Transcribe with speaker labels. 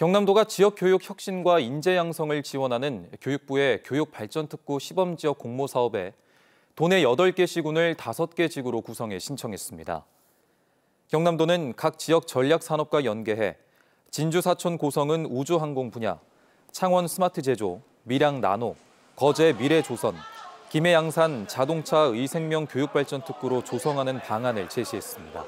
Speaker 1: 경남도가 지역 교육 혁신과 인재 양성을 지원하는 교육부의 교육발전특구 시범지역 공모사업에 도내 8개 시군을 5개 지구로 구성해 신청했습니다. 경남도는 각 지역 전략산업과 연계해 진주 사촌 고성은 우주항공 분야, 창원 스마트 제조, 밀양 나노, 거제 미래조선, 김해 양산 자동차 의생명 교육발전특구로 조성하는 방안을 제시했습니다.